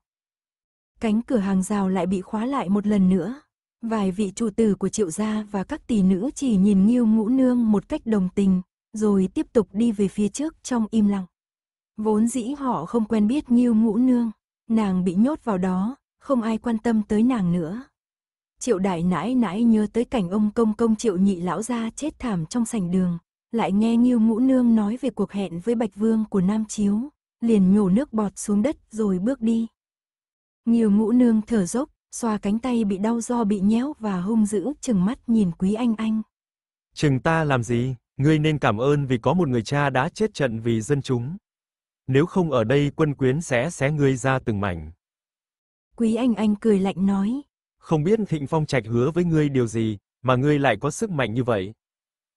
Speaker 1: Cánh cửa hàng rào lại bị khóa lại một lần nữa. Vài vị chủ tử của triệu gia và các tỷ nữ chỉ nhìn nghiêu ngũ nương một cách đồng tình, rồi tiếp tục đi về phía trước trong im lặng. Vốn dĩ họ không quen biết nghiêu ngũ nương, nàng bị nhốt vào đó, không ai quan tâm tới nàng nữa. Triệu đại nãi nãi nhớ tới cảnh ông công công triệu nhị lão gia chết thảm trong sảnh đường, lại nghe Nghiêu Ngũ Nương nói về cuộc hẹn với Bạch Vương của Nam Chiếu, liền nhổ nước bọt xuống đất rồi bước đi. Nghiêu Ngũ Nương thở dốc, xoa cánh tay bị đau do bị nhéo và hung dữ chừng mắt nhìn Quý Anh Anh.
Speaker 2: Chừng ta làm gì, ngươi nên cảm ơn vì có một người cha đã chết trận vì dân chúng. Nếu không ở đây quân quyến sẽ xé ngươi ra từng mảnh.
Speaker 1: Quý Anh Anh cười lạnh nói.
Speaker 2: Không biết Thịnh Phong Trạch hứa với ngươi điều gì, mà ngươi lại có sức mạnh như vậy.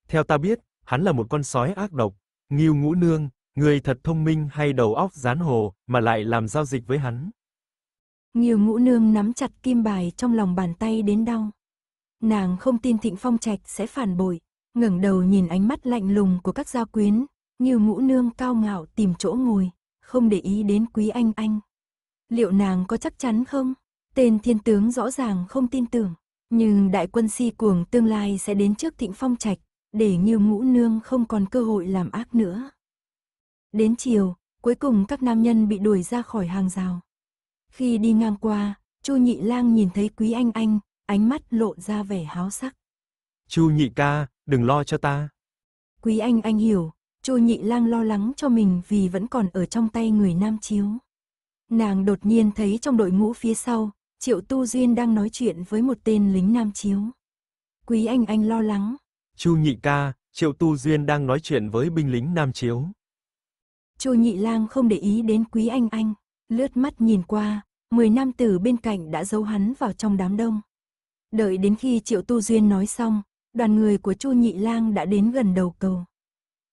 Speaker 2: Theo ta biết, hắn là một con sói ác độc. Ngưu Ngũ Nương, người thật thông minh hay đầu óc gián hồ, mà lại làm giao dịch với hắn.
Speaker 1: Ngưu Ngũ Nương nắm chặt kim bài trong lòng bàn tay đến đau. Nàng không tin Thịnh Phong Trạch sẽ phản bội, ngẩng đầu nhìn ánh mắt lạnh lùng của các gia quyến, Ngưu Ngũ Nương cao ngạo tìm chỗ ngồi, không để ý đến Quý Anh Anh. Liệu nàng có chắc chắn không? Tên thiên tướng rõ ràng không tin tưởng, nhưng đại quân si cuồng tương lai sẽ đến trước thịnh phong trạch, để như ngũ nương không còn cơ hội làm ác nữa. Đến chiều, cuối cùng các nam nhân bị đuổi ra khỏi hàng rào. Khi đi ngang qua, Chu Nhị Lang nhìn thấy Quý Anh Anh, ánh mắt lộ ra vẻ háo sắc.
Speaker 2: Chu Nhị ca, đừng lo cho ta.
Speaker 1: Quý Anh Anh hiểu, Chu Nhị Lang lo lắng cho mình vì vẫn còn ở trong tay người Nam Chiếu. Nàng đột nhiên thấy trong đội ngũ phía sau, Triệu Tu Duyên đang nói chuyện với một tên lính nam chiếu. Quý Anh Anh lo lắng.
Speaker 2: Chu nhị ca, Triệu Tu Duyên đang nói chuyện với binh lính nam chiếu.
Speaker 1: Chu nhị lang không để ý đến Quý Anh Anh, lướt mắt nhìn qua, 10 nam tử bên cạnh đã giấu hắn vào trong đám đông. Đợi đến khi Triệu Tu Duyên nói xong, đoàn người của Chu Nhị Lang đã đến gần đầu cầu.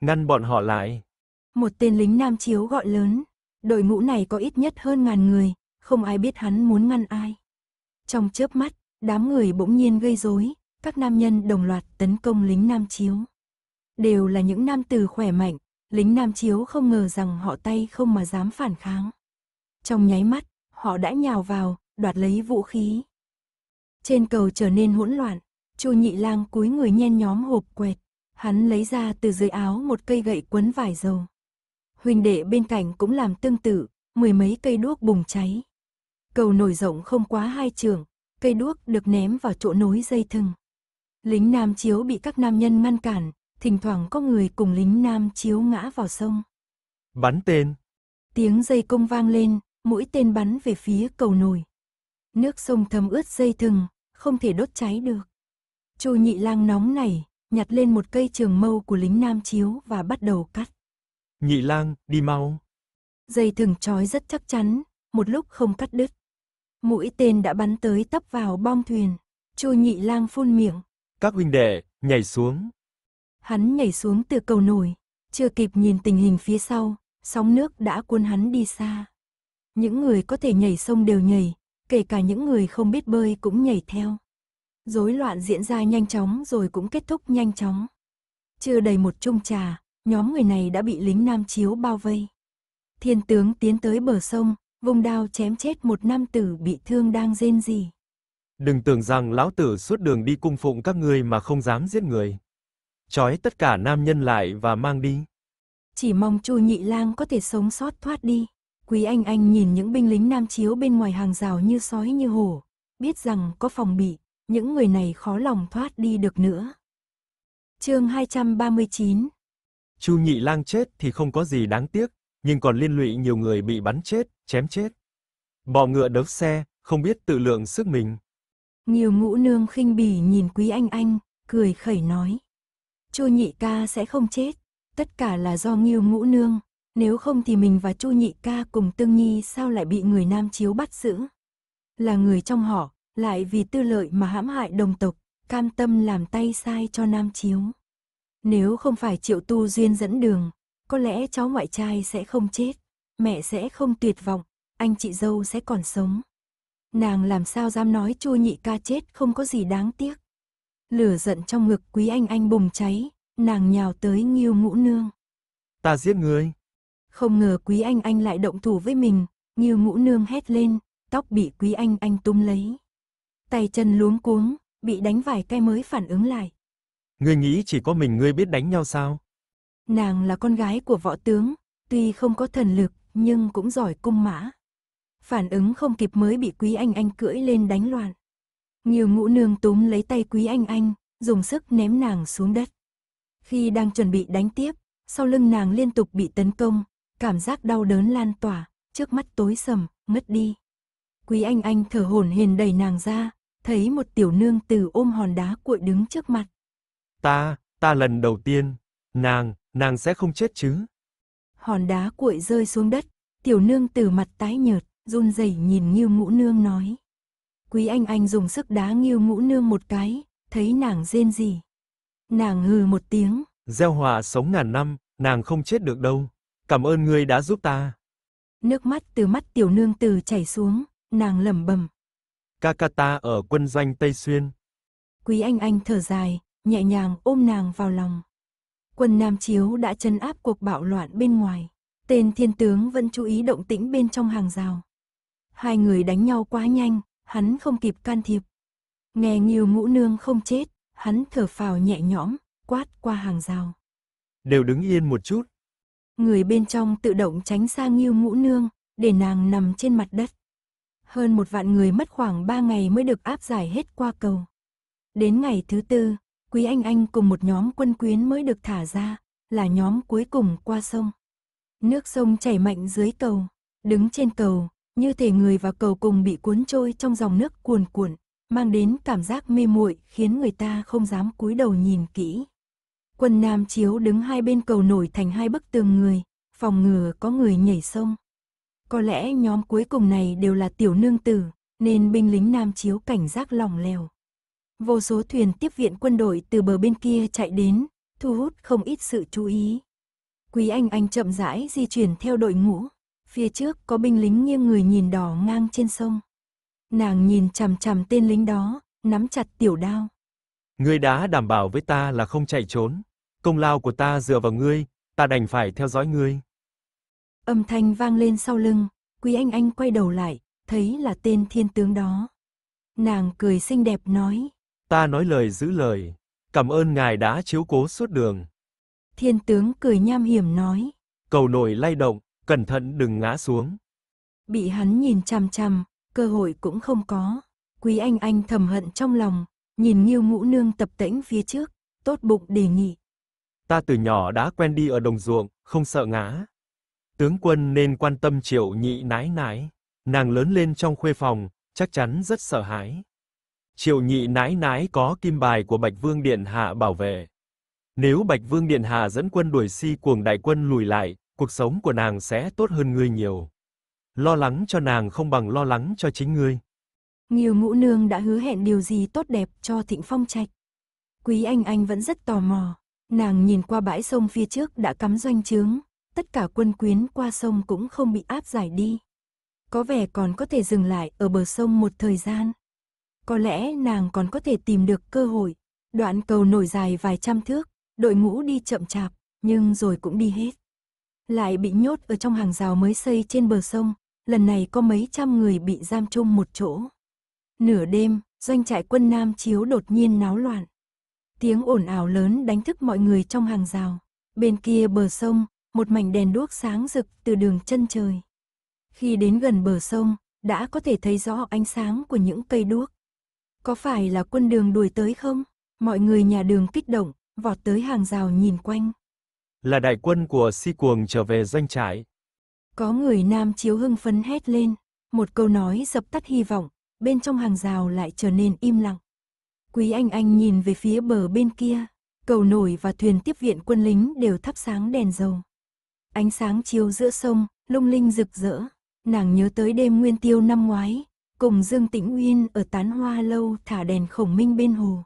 Speaker 2: Ngăn bọn họ lại.
Speaker 1: Một tên lính nam chiếu gọi lớn. Đội ngũ này có ít nhất hơn ngàn người, không ai biết hắn muốn ngăn ai. Trong chớp mắt, đám người bỗng nhiên gây rối, các nam nhân đồng loạt tấn công lính nam chiếu. Đều là những nam tử khỏe mạnh, lính nam chiếu không ngờ rằng họ tay không mà dám phản kháng. Trong nháy mắt, họ đã nhào vào, đoạt lấy vũ khí. Trên cầu trở nên hỗn loạn, Chu Nhị Lang cúi người nhen nhóm hộp quẹt, hắn lấy ra từ dưới áo một cây gậy quấn vải dầu huỳnh đệ bên cạnh cũng làm tương tự, mười mấy cây đuốc bùng cháy. Cầu nổi rộng không quá hai trường, cây đuốc được ném vào chỗ nối dây thừng. Lính Nam Chiếu bị các nam nhân ngăn cản, thỉnh thoảng có người cùng lính Nam Chiếu ngã vào sông.
Speaker 2: Bắn tên.
Speaker 1: Tiếng dây công vang lên, mũi tên bắn về phía cầu nổi. Nước sông thấm ướt dây thừng, không thể đốt cháy được. Chu nhị lang nóng này, nhặt lên một cây trường mâu của lính Nam Chiếu và bắt đầu cắt.
Speaker 2: Nhị lang, đi
Speaker 1: mau. Dây thừng trói rất chắc chắn, một lúc không cắt đứt. Mũi tên đã bắn tới tấp vào bong thuyền. Chu nhị lang phun miệng.
Speaker 2: Các huynh đệ, nhảy xuống.
Speaker 1: Hắn nhảy xuống từ cầu nổi, chưa kịp nhìn tình hình phía sau, sóng nước đã cuốn hắn đi xa. Những người có thể nhảy sông đều nhảy, kể cả những người không biết bơi cũng nhảy theo. Dối loạn diễn ra nhanh chóng rồi cũng kết thúc nhanh chóng. Chưa đầy một chung trà, nhóm người này đã bị lính Nam Chiếu bao vây. Thiên tướng tiến tới bờ sông, vùng đao chém chết một nam tử bị thương đang rên rỉ.
Speaker 2: Đừng tưởng rằng lão tử suốt đường đi cung phụng các ngươi mà không dám giết người. Trói tất cả nam nhân lại và mang đi.
Speaker 1: Chỉ mong Chu Nhị Lang có thể sống sót thoát đi. Quý Anh Anh nhìn những binh lính nam chiếu bên ngoài hàng rào như sói như hổ, biết rằng có phòng bị, những người này khó lòng thoát đi được nữa. Chương 239,
Speaker 2: Chu Nhị Lang chết thì không có gì đáng tiếc, nhưng còn liên lụy nhiều người bị bắn chết, chém chết. Bọ ngựa đớp xe, không biết tự lượng sức mình.
Speaker 1: Nhiều ngũ nương khinh bỉ nhìn Quý Anh Anh, cười khẩy nói. Chu Nhị ca sẽ không chết, tất cả là do Nghiêu ngũ nương, nếu không thì mình và Chu Nhị ca cùng Tương Nhi sao lại bị người nam chiếu bắt giữ. Là người trong họ, lại vì tư lợi mà hãm hại đồng tộc, cam tâm làm tay sai cho nam chiếu. Nếu không phải triệu tu duyên dẫn đường, có lẽ cháu ngoại trai sẽ không chết, mẹ sẽ không tuyệt vọng, anh chị dâu sẽ còn sống. Nàng làm sao dám nói chu nhị ca chết không có gì đáng tiếc. Lửa giận trong ngực quý anh anh bùng cháy, nàng nhào tới nghiêu ngũ nương.
Speaker 2: Ta giết người.
Speaker 1: Không ngờ quý anh anh lại động thủ với mình, nghiêu ngũ nương hét lên, tóc bị quý anh anh tung lấy. Tay chân luống cuống, bị đánh vài cái mới phản ứng lại.
Speaker 2: Ngươi nghĩ chỉ có mình ngươi biết đánh nhau sao?
Speaker 1: Nàng là con gái của võ tướng, tuy không có thần lực, nhưng cũng giỏi cung mã. Phản ứng không kịp mới bị Quý Anh Anh cưỡi lên đánh loạn. Nhiều ngũ nương túm lấy tay Quý Anh Anh, dùng sức ném nàng xuống đất. Khi đang chuẩn bị đánh tiếp, sau lưng nàng liên tục bị tấn công, cảm giác đau đớn lan tỏa, trước mắt tối sầm, ngất đi. Quý Anh Anh thở hổn hển đẩy nàng ra, thấy một tiểu nương tử ôm hòn đá cuội đứng trước mặt.
Speaker 2: Ta, ta lần đầu tiên, nàng, nàng sẽ không chết chứ?
Speaker 1: Hòn đá cuội rơi xuống đất, tiểu nương từ mặt tái nhợt, run rẩy nhìn Nghiêu Ngũ Nương nói. Quý anh anh dùng sức đá Nghiêu Ngũ Nương một cái, thấy nàng rên gì. Nàng hừ một tiếng.
Speaker 2: Gieo hòa sống ngàn năm, nàng không chết được đâu. Cảm ơn ngươi đã giúp ta.
Speaker 1: Nước mắt từ mắt tiểu nương từ chảy xuống, nàng lẩm bẩm.
Speaker 2: Kakata ở quân doanh Tây Xuyên.
Speaker 1: Quý anh anh thở dài, nhẹ nhàng ôm nàng vào lòng. Quân Nam Chiếu đã chấn áp cuộc bạo loạn bên ngoài, tên thiên tướng vẫn chú ý động tĩnh bên trong hàng rào. Hai người đánh nhau quá nhanh, hắn không kịp can thiệp. Nghe nhiều ngũ nương không chết, hắn thở phào nhẹ nhõm, quát qua hàng rào.
Speaker 2: Đều đứng yên một chút.
Speaker 1: Người bên trong tự động tránh xa nghiêu ngũ nương, để nàng nằm trên mặt đất. Hơn một vạn người mất khoảng ba ngày mới được áp giải hết qua cầu. Đến ngày thứ tư, Quý Anh Anh cùng một nhóm quân quyến mới được thả ra, là nhóm cuối cùng qua sông. Nước sông chảy mạnh dưới cầu, đứng trên cầu, như thể người và cầu cùng bị cuốn trôi trong dòng nước cuồn cuộn, mang đến cảm giác mê muội khiến người ta không dám cúi đầu nhìn kỹ. Quân Nam Chiếu đứng hai bên cầu nổi thành hai bức tường người, phòng ngừa có người nhảy sông. Có lẽ nhóm cuối cùng này đều là tiểu nương tử, nên binh lính Nam Chiếu cảnh giác lòng lèo vô số thuyền tiếp viện quân đội từ bờ bên kia chạy đến, thu hút không ít sự chú ý. Quý Anh Anh chậm rãi di chuyển theo đội ngũ, phía trước có binh lính nghiêng người nhìn đỏ ngang trên sông. Nàng nhìn chằm chằm tên lính đó, nắm chặt tiểu đao.
Speaker 2: Ngươi đã đảm bảo với ta là không chạy trốn, công lao của ta dựa vào ngươi, ta đành phải theo dõi ngươi.
Speaker 1: Âm thanh vang lên sau lưng, Quý Anh Anh quay đầu lại, thấy là tên thiên tướng đó. Nàng cười xinh đẹp nói,
Speaker 2: ta nói lời giữ lời. Cảm ơn ngài đã chiếu cố suốt đường.
Speaker 1: Thiên tướng cười nham hiểm nói.
Speaker 2: Cầu nổi lay động, cẩn thận đừng ngã xuống.
Speaker 1: Bị hắn nhìn chằm chằm, cơ hội cũng không có. Quý anh anh thầm hận trong lòng, nhìn nghiêu ngũ nương tập tễnh phía trước, tốt bụng đề nghị.
Speaker 2: Ta từ nhỏ đã quen đi ở đồng ruộng, không sợ ngã. Tướng quân nên quan tâm triệu nhị nái nái. Nàng lớn lên trong khuê phòng, chắc chắn rất sợ hãi. Triều nhị nãi nãi có kim bài của Bạch Vương Điện Hạ bảo vệ. Nếu Bạch Vương Điện Hạ dẫn quân đuổi si cuồng đại quân lùi lại, cuộc sống của nàng sẽ tốt hơn ngươi nhiều. Lo lắng cho nàng không bằng lo lắng cho chính ngươi.
Speaker 1: Nhiều ngũ nương đã hứa hẹn điều gì tốt đẹp cho thịnh phong trạch. Quý Anh Anh vẫn rất tò mò. Nàng nhìn qua bãi sông phía trước đã cắm doanh trướng, tất cả quân quyến qua sông cũng không bị áp giải đi. Có vẻ còn có thể dừng lại ở bờ sông một thời gian. Có lẽ nàng còn có thể tìm được cơ hội. Đoạn cầu nổi dài vài trăm thước, đội ngũ đi chậm chạp, nhưng rồi cũng đi hết. Lại bị nhốt ở trong hàng rào mới xây trên bờ sông, lần này có mấy trăm người bị giam chung một chỗ. Nửa đêm, doanh trại quân Nam Chiếu đột nhiên náo loạn. Tiếng ồn ào lớn đánh thức mọi người trong hàng rào. Bên kia bờ sông, một mảnh đèn đuốc sáng rực từ đường chân trời. Khi đến gần bờ sông, đã có thể thấy rõ ánh sáng của những cây đuốc, có phải là quân đường đuổi tới không? Mọi người nhà đường kích động, vọt tới hàng rào nhìn quanh.
Speaker 2: Là đại quân của si cuồng trở về danh trại.
Speaker 1: Có người nam chiếu hưng phấn hét lên, một câu nói dập tắt hy vọng, bên trong hàng rào lại trở nên im lặng. Quý anh anh nhìn về phía bờ bên kia, cầu nổi và thuyền tiếp viện quân lính đều thắp sáng đèn dầu. Ánh sáng chiếu giữa sông, lung linh rực rỡ, nàng nhớ tới đêm nguyên tiêu năm ngoái, cùng Dương Tĩnh Uyên ở tán hoa lâu thả đèn khổng minh bên hồ.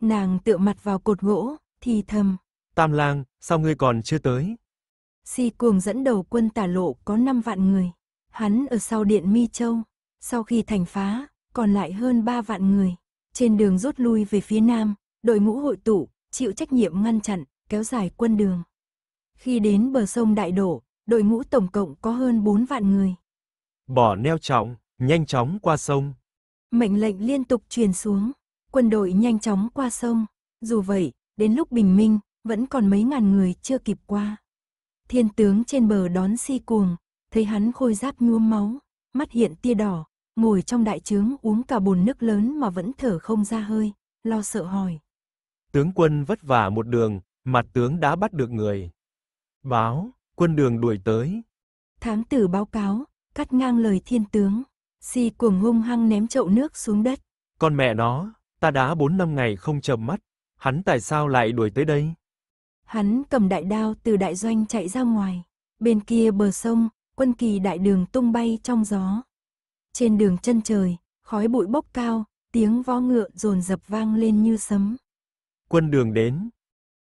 Speaker 1: Nàng tựa mặt vào cột gỗ, thì thầm.
Speaker 2: Tam lang, sao ngươi còn chưa tới?
Speaker 1: Si cuồng dẫn đầu quân tả lộ có 5 vạn người. Hắn ở sau điện Mi Châu. Sau khi thành phá, còn lại hơn 3 vạn người. Trên đường rút lui về phía nam, đội ngũ hội tụ, chịu trách nhiệm ngăn chặn, kéo dài quân đường. Khi đến bờ sông Đại Đổ, đội ngũ tổng cộng có hơn 4 vạn người.
Speaker 2: Bỏ neo trọng. Nhanh chóng qua sông.
Speaker 1: Mệnh lệnh liên tục truyền xuống, quân đội nhanh chóng qua sông. Dù vậy, đến lúc bình minh, vẫn còn mấy ngàn người chưa kịp qua. Thiên tướng trên bờ đón si cuồng, thấy hắn khôi giáp nhuốm máu, mắt hiện tia đỏ, ngồi trong đại trướng uống cả bồn nước lớn mà vẫn thở không ra hơi, lo sợ hỏi.
Speaker 2: Tướng quân vất vả một đường, mặt tướng đã bắt được người. Báo, quân đường đuổi tới.
Speaker 1: Thám tử báo cáo, cắt ngang lời thiên tướng. Si cuồng hung hăng ném chậu nước xuống đất.
Speaker 2: Con mẹ nó, ta đá 4 năm ngày không chầm mắt, hắn tại sao lại đuổi tới đây?
Speaker 1: Hắn cầm đại đao từ đại doanh chạy ra ngoài. Bên kia bờ sông, quân kỳ đại đường tung bay trong gió. Trên đường chân trời, khói bụi bốc cao, tiếng vó ngựa rồn dập vang lên như sấm.
Speaker 2: Quân đường đến.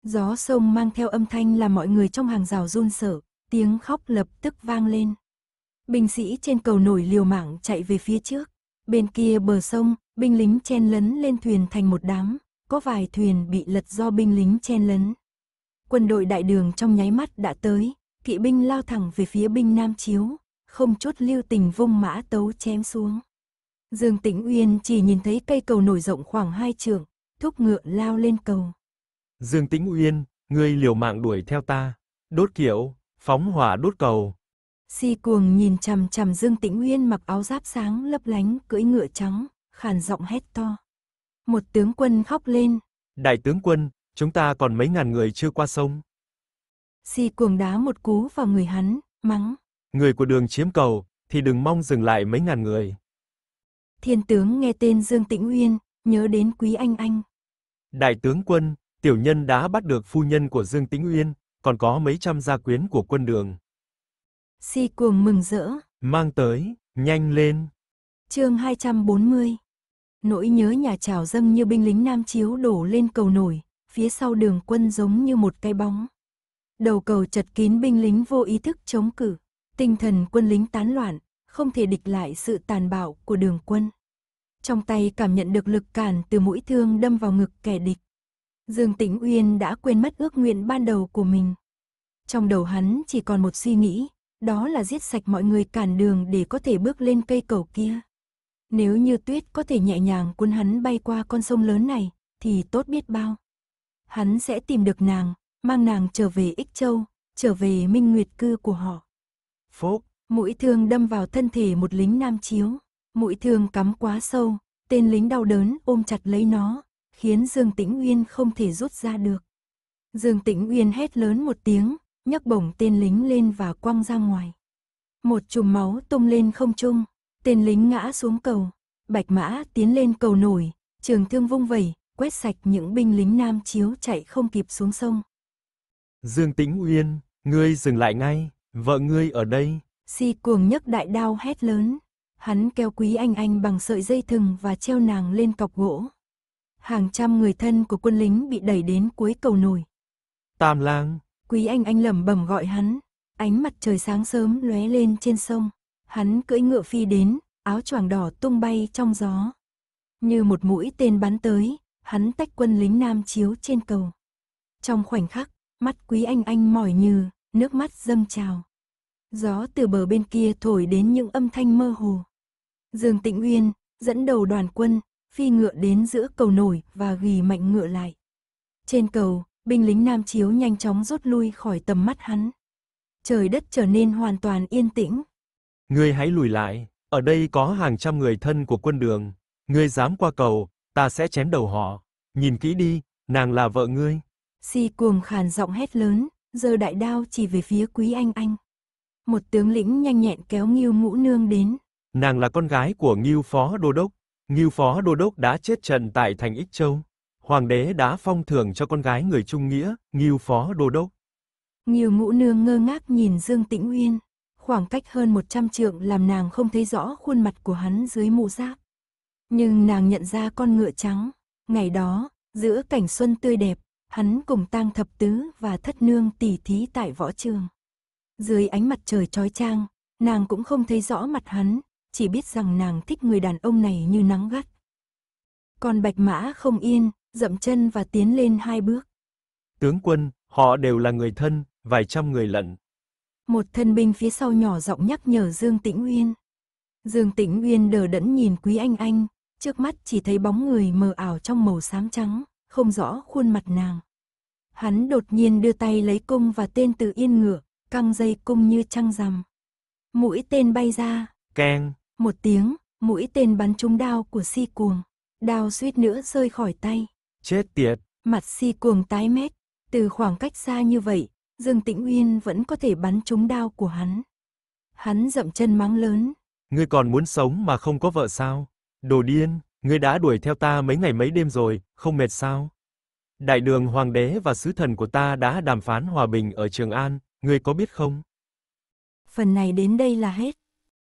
Speaker 1: Gió sông mang theo âm thanh làm mọi người trong hàng rào run sợ, tiếng khóc lập tức vang lên binh sĩ trên cầu nổi liều mạng chạy về phía trước. Bên kia bờ sông, binh lính chen lấn lên thuyền thành một đám, có vài thuyền bị lật do binh lính chen lấn. Quân đội đại đường trong nháy mắt đã tới, kỵ binh lao thẳng về phía binh Nam Chiếu, không chút lưu tình vung mã tấu chém xuống. Dương Tĩnh Uyên chỉ nhìn thấy cây cầu nổi rộng khoảng hai trượng, thúc ngựa lao lên cầu.
Speaker 2: Dương Tĩnh Uyên, ngươi liều mạng đuổi theo ta, đốt kiệu, phóng hỏa đốt cầu.
Speaker 1: Si cuồng nhìn chằm chằm Dương Tĩnh Uyên mặc áo giáp sáng lấp lánh, cưỡi ngựa trắng, khàn giọng hét to. Một tướng quân khóc lên.
Speaker 2: Đại tướng quân, chúng ta còn mấy ngàn người chưa qua sông.
Speaker 1: Si cuồng đá một cú vào người hắn, mắng.
Speaker 2: Người của đường chiếm cầu, thì đừng mong dừng lại mấy ngàn người.
Speaker 1: Thiên tướng nghe tên Dương Tĩnh Uyên, nhớ đến quý anh anh.
Speaker 2: Đại tướng quân, tiểu nhân đã bắt được phu nhân của Dương Tĩnh Uyên, còn có mấy trăm gia quyến của quân đường.
Speaker 1: Si cuồng mừng rỡ.
Speaker 2: Mang tới, nhanh lên.
Speaker 1: chương 240. Nỗi nhớ nhà trào dâng như binh lính nam chiếu đổ lên cầu nổi, phía sau đường quân giống như một cái bóng. Đầu cầu chật kín binh lính vô ý thức chống cử, tinh thần quân lính tán loạn, không thể địch lại sự tàn bạo của đường quân. Trong tay cảm nhận được lực cản từ mũi thương đâm vào ngực kẻ địch. Dương Tĩnh Uyên đã quên mất ước nguyện ban đầu của mình. Trong đầu hắn chỉ còn một suy nghĩ, đó là giết sạch mọi người cản đường để có thể bước lên cây cầu kia. Nếu như tuyết có thể nhẹ nhàng cuốn hắn bay qua con sông lớn này, thì tốt biết bao. Hắn sẽ tìm được nàng, mang nàng trở về Ích Châu, trở về minh nguyệt cư của họ. Phốp, mũi thương đâm vào thân thể một lính nam chiếu, mũi thương cắm quá sâu, tên lính đau đớn ôm chặt lấy nó, khiến Dương Tĩnh Uyên không thể rút ra được. Dương Tĩnh Uyên hét lớn một tiếng, nhấc bổng tên lính lên và quăng ra ngoài. Một chùm máu tung lên không trung, tên lính ngã xuống cầu, bạch mã tiến lên cầu nổi, trường thương vung vẩy, quét sạch những binh lính nam chiếu chạy không kịp xuống sông.
Speaker 2: Dương Tĩnh Uyên, ngươi dừng lại ngay, vợ ngươi ở đây.
Speaker 1: Si cuồng nhấc đại đao hét lớn, hắn kéo quý anh anh bằng sợi dây thừng và treo nàng lên cọc gỗ. Hàng trăm người thân của quân lính bị đẩy đến cuối cầu nổi. Tam lang, Quý anh anh lẩm bẩm gọi hắn. Ánh mặt trời sáng sớm lóe lên trên sông. Hắn cưỡi ngựa phi đến, áo choàng đỏ tung bay trong gió. Như một mũi tên bắn tới, hắn tách quân lính nam chiếu trên cầu. Trong khoảnh khắc, mắt quý anh anh mỏi như, nước mắt dâng trào. Gió từ bờ bên kia thổi đến những âm thanh mơ hồ. Dương Tịnh Uyên dẫn đầu đoàn quân, phi ngựa đến giữa cầu nổi và gỉ mạnh ngựa lại. Trên cầu, binh lính Nam Chiếu nhanh chóng rút lui khỏi tầm mắt hắn. Trời đất trở nên hoàn toàn yên tĩnh.
Speaker 2: Ngươi hãy lùi lại, ở đây có hàng trăm người thân của quân đường, ngươi dám qua cầu, ta sẽ chém đầu họ. Nhìn kỹ đi, nàng là vợ ngươi.
Speaker 1: Si cuồng khàn giọng hét lớn, giờ đại đao chỉ về phía Quý Anh Anh. Một tướng lĩnh nhanh nhẹn kéo Ngưu Ngũ Nương đến.
Speaker 2: Nàng là con gái của Ngưu Phó Đô Đốc. Ngưu Phó Đô Đốc đã chết trận tại thành Ích Châu hoàng đế đã phong thưởng cho con gái người Trung Nghĩa, Ngưu Phó Đô Đốc.
Speaker 1: Nhiều ngũ nương ngơ ngác nhìn Dương Tĩnh Uyên, khoảng cách hơn 100 trượng làm nàng không thấy rõ khuôn mặt của hắn dưới mũ giáp. Nhưng nàng nhận ra con ngựa trắng, ngày đó, giữa cảnh xuân tươi đẹp, hắn cùng tang thập tứ và thất nương tỉ thí tại võ trường. Dưới ánh mặt trời trói trang, nàng cũng không thấy rõ mặt hắn, chỉ biết rằng nàng thích người đàn ông này như nắng gắt. Còn bạch mã không yên, dậm chân và tiến lên hai bước.
Speaker 2: Tướng quân, họ đều là người thân, vài trăm người lận.
Speaker 1: Một thân binh phía sau nhỏ giọng nhắc nhở Dương Tĩnh Uyên. Dương Tĩnh Uyên đờ đẫn nhìn Quý Anh Anh, trước mắt chỉ thấy bóng người mờ ảo trong màu xám trắng, không rõ khuôn mặt nàng. Hắn đột nhiên đưa tay lấy cung và tên từ yên ngựa, căng dây cung như trăng rằm. Mũi tên bay ra. Keng. Một tiếng, mũi tên bắn trúng đao của si cuồng. Đao suýt nữa rơi khỏi tay. Chết tiệt. Mặt si cuồng tái mét. Từ khoảng cách xa như vậy, Dương Tĩnh Uyên vẫn có thể bắn trúng đao của hắn. Hắn dậm chân mắng lớn.
Speaker 2: Ngươi còn muốn sống mà không có vợ sao? Đồ điên, ngươi đã đuổi theo ta mấy ngày mấy đêm rồi, không mệt sao? Đại đường hoàng đế và sứ thần của ta đã đàm phán hòa bình ở Trường An, ngươi có biết không?
Speaker 1: Phần này đến đây là hết.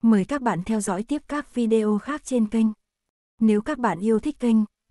Speaker 1: Mời các bạn theo dõi tiếp các video khác trên kênh. Nếu các bạn yêu thích kênh,